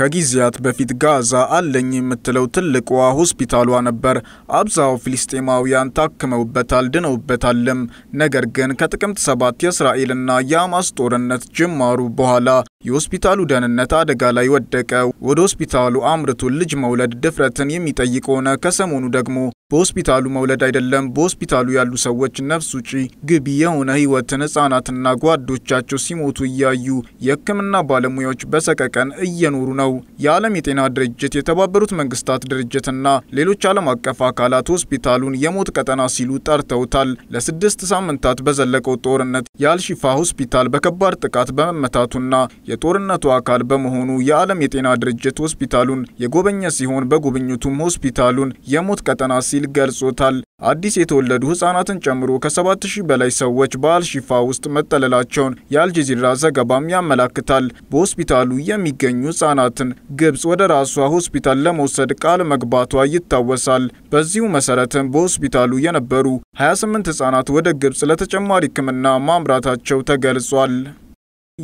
ከጊዜያት በፊት ጋዛ አለኝ የምትለው ትልቋ ሆስፒታሏ ነበር። አብዛው ፊልስጤማውያን ታክመውበታል፣ ድነውበታልም። ነገር ግን ከጥቅምት ሰባት የእስራኤልና የአማስ ጦርነት ጅማሩ በኋላ የሆስፒታሉ ደህንነት አደጋ ላይ ወደቀ ወደ ሆስፒታሉ አምርቶ ልጅ መውለድ ድፍረትን የሚጠይቅ ሆነ። ከሰሞኑ ደግሞ በሆስፒታሉ መውለድ አይደለም በሆስፒታሉ ያሉ ሰዎች ነፍስ ውጪ ግቢ የሆነ ህይወትን ህጻናትና ጓዶቻቸው ሲሞቱ እያዩ የህክምና ባለሙያዎች በሰቀቀን እየኖሩ ነው። የዓለም የጤና ድርጅት፣ የተባበሩት መንግስታት ድርጅትና ሌሎች ዓለም አቀፍ አካላት ሆስፒታሉን የሞት ቀጠና ሲሉ ጠርተውታል። ለስድስት ሳምንታት በዘለቀው ጦርነት የአልሺፋ ሆስፒታል በከባድ ጥቃት በመመታቱና የጦርነቱ አካል በመሆኑ የዓለም የጤና ድርጅት ሆስፒታሉን የጎበኘ ሲሆን በጉብኝቱም ሆስፒታሉን የሞት ቀጠና ሲል ገልጾታል። አዲስ የተወለዱ ህጻናትን ጨምሮ ከ7000 በላይ ሰዎች በአልሺፋ ውስጥ መጠለላቸውን የአልጀዚራ ዘገባም ያመላክታል። በሆስፒታሉ የሚገኙ ህጻናትን ግብጽ ወደ ራሷ ሆስፒታል ለመውሰድ ቃል መግባቷ ይታወሳል። በዚሁ መሰረትም በሆስፒታሉ የነበሩ 28 ህጻናት ወደ ግብጽ ለተጨማሪ ህክምና ማምራታቸው ተገልጿል።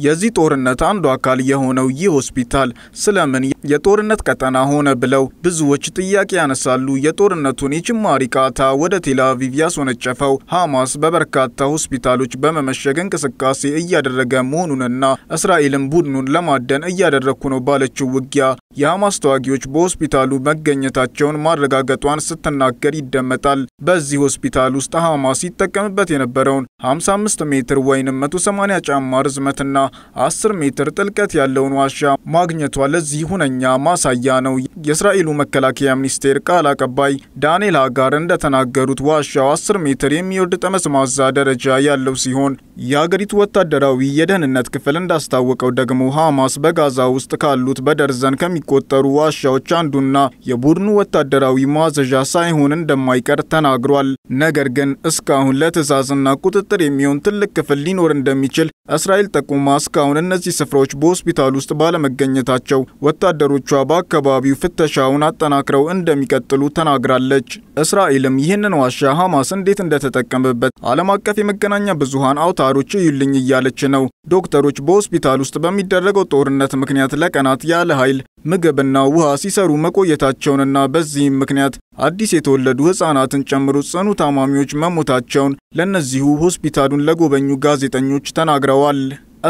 የዚህ ጦርነት አንዱ አካል የሆነው ይህ ሆስፒታል ስለምን የጦርነት ቀጠና ሆነ ብለው ብዙዎች ጥያቄ ያነሳሉ። የጦርነቱን የጭማሪ ቃታ ወደ ቴላቪቭ ያስወነጨፈው ሐማስ በበርካታ ሆስፒታሎች በመመሸግ እንቅስቃሴ እያደረገ መሆኑንና እስራኤልም ቡድኑን ለማደን እያደረግኩ ነው ባለችው ውጊያ የሐማስ ተዋጊዎች በሆስፒታሉ መገኘታቸውን ማረጋገጧን ስትናገር ይደመጣል። በዚህ ሆስፒታል ውስጥ ሐማስ ይጠቀምበት የነበረውን 55 ሜትር ወይም 180 ጫማ ርዝመትና 10 ሜትር ጥልቀት ያለውን ዋሻ ማግኘቷ ለዚህ ሁነኛ ማሳያ ነው። የእስራኤሉ መከላከያ ሚኒስቴር ቃል አቀባይ ዳንኤል አጋር እንደተናገሩት ዋሻው 10 ሜትር የሚወርድ ጠመዝማዛ ደረጃ ያለው ሲሆን የአገሪቱ ወታደራዊ የደህንነት ክፍል እንዳስታወቀው ደግሞ ሐማስ በጋዛ ውስጥ ካሉት በደርዘን ከሚቆጠሩ ዋሻዎች አንዱና የቡድኑ ወታደራዊ ማዘዣ ሳይሆን እንደማይቀር ተናግሯል። ነገር ግን እስካሁን ለትዕዛዝና ቁጥጥር የሚሆን ትልቅ ክፍል ሊኖር እንደሚችል እስራኤል ጠቁማ እስካሁን እነዚህ ስፍራዎች በሆስፒታል ውስጥ ባለመገኘታቸው ወታደሮቿ በአካባቢው ፍተሻውን አጠናክረው እንደሚቀጥሉ ተናግራለች። እስራኤልም ይህንን ዋሻ ሐማስ እንዴት እንደተጠቀመበት ዓለም አቀፍ የመገናኛ ብዙሃን አውታሮች እዩልኝ እያለች ነው። ዶክተሮች በሆስፒታል ውስጥ በሚደረገው ጦርነት ምክንያት ለቀናት ያለ ኃይል ምግብና ውሃ ሲሰሩ መቆየታቸውንና በዚህም ምክንያት አዲስ የተወለዱ ህጻናትን ጨምሮ ጽኑ ታማሚዎች መሞታቸውን ለእነዚሁ ሆስፒታሉን ለጎበኙ ጋዜጠኞች ተናግረዋል።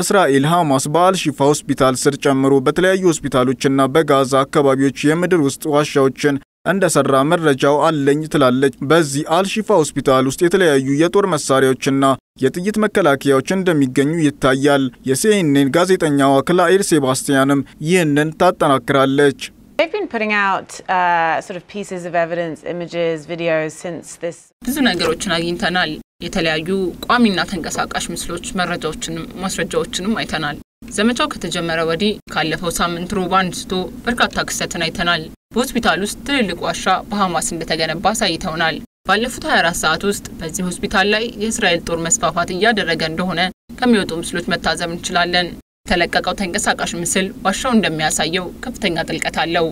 እስራኤል ሐማስ በአል ሆስፒታል ስር ጨምሮ በተለያዩ ሆስፒታሎችና በጋዛ አካባቢዎች የምድር ውስጥ ዋሻዎችን እንደሰራ መረጃው አለኝ ትላለች። በዚህ አልሺፋ ሆስፒታል ውስጥ የተለያዩ የጦር መሳሪያዎችና የጥይት መከላከያዎች እንደሚገኙ ይታያል። የሲኤንኤን ጋዜጠኛዋ ክላኤር ሴባስቲያንም ይህንን ታጠናክራለች። uh, ብዙ ነገሮችን አግኝተናል። የተለያዩ ቋሚና ተንቀሳቃሽ ምስሎች መረጃዎችንም ማስረጃዎችንም አይተናል። ዘመቻው ከተጀመረ ወዲህ ካለፈው ሳምንት ሮብ አንስቶ በርካታ ክስተትን አይተናል። በሆስፒታል ውስጥ ትልልቅ ዋሻ በሐማስ እንደተገነባ አሳይተውናል። ባለፉት 24 ሰዓት ውስጥ በዚህ ሆስፒታል ላይ የእስራኤል ጦር መስፋፋት እያደረገ እንደሆነ ከሚወጡ ምስሎች መታዘብ እንችላለን። የተለቀቀው ተንቀሳቃሽ ምስል ዋሻው እንደሚያሳየው ከፍተኛ ጥልቀት አለው።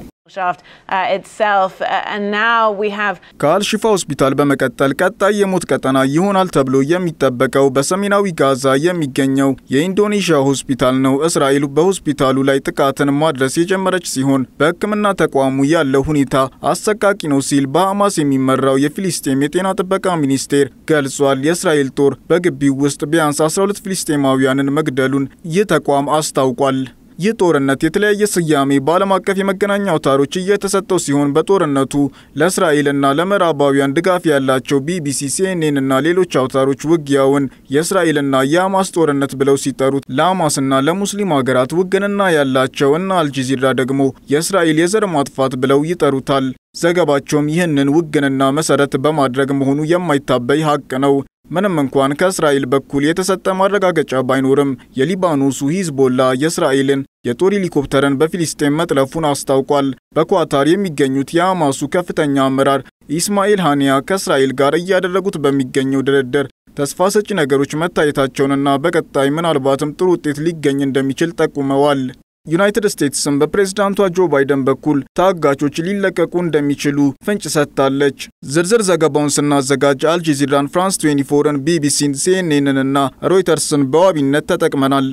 ከአልሽፋ ሆስፒታል uh, uh, በመቀጠል ቀጣይ የሞት ቀጠና ይሆናል ተብሎ የሚጠበቀው በሰሜናዊ ጋዛ የሚገኘው የኢንዶኔዥያ ሆስፒታል ነው። እስራኤል በሆስፒታሉ ላይ ጥቃትን ማድረስ የጀመረች ሲሆን በሕክምና ተቋሙ ያለው ሁኔታ አሰቃቂ ነው ሲል በሐማስ የሚመራው የፊሊስጤም የጤና ጥበቃ ሚኒስቴር ገልጿል። የእስራኤል ጦር በግቢው ውስጥ ቢያንስ 12 ፊሊስጤማውያንን መግደሉን ይህ ተቋም አስታውቋል። ይህ ጦርነት የተለያየ ስያሜ በዓለም አቀፍ የመገናኛ አውታሮች እየተሰጠው ሲሆን በጦርነቱ ለእስራኤልና ለምዕራባውያን ድጋፍ ያላቸው ቢቢሲ፣ ሲኤንኤን እና ሌሎች አውታሮች ውጊያውን የእስራኤልና የሐማስ ጦርነት ብለው ሲጠሩት ለሐማስና ለሙስሊም ሀገራት ውግንና ያላቸው እና አልጀዚራ ደግሞ የእስራኤል የዘር ማጥፋት ብለው ይጠሩታል። ዘገባቸውም ይህንን ውግንና መሰረት በማድረግ መሆኑ የማይታበይ ሀቅ ነው። ምንም እንኳን ከእስራኤል በኩል የተሰጠ ማረጋገጫ ባይኖርም የሊባኖሱ ሂዝቦላ የእስራኤልን የጦር ሄሊኮፕተርን በፊሊስጤን መጥለፉን አስታውቋል። በኳታር የሚገኙት የሐማሱ ከፍተኛ አመራር ኢስማኤል ሃኒያ ከእስራኤል ጋር እያደረጉት በሚገኘው ድርድር ተስፋ ሰጪ ነገሮች መታየታቸውንና በቀጣይ ምናልባትም ጥሩ ውጤት ሊገኝ እንደሚችል ጠቁመዋል። ዩናይትድ ስቴትስም በፕሬዝዳንቷ ጆ ባይደን በኩል ታጋቾች ሊለቀቁ እንደሚችሉ ፍንጭ ሰጥታለች። ዝርዝር ዘገባውን ስናዘጋጅ አልጀዚራን፣ ፍራንስ 24ን፣ ቢቢሲን፣ ሲኤንኤንን እና ሮይተርስን በዋቢነት ተጠቅመናል።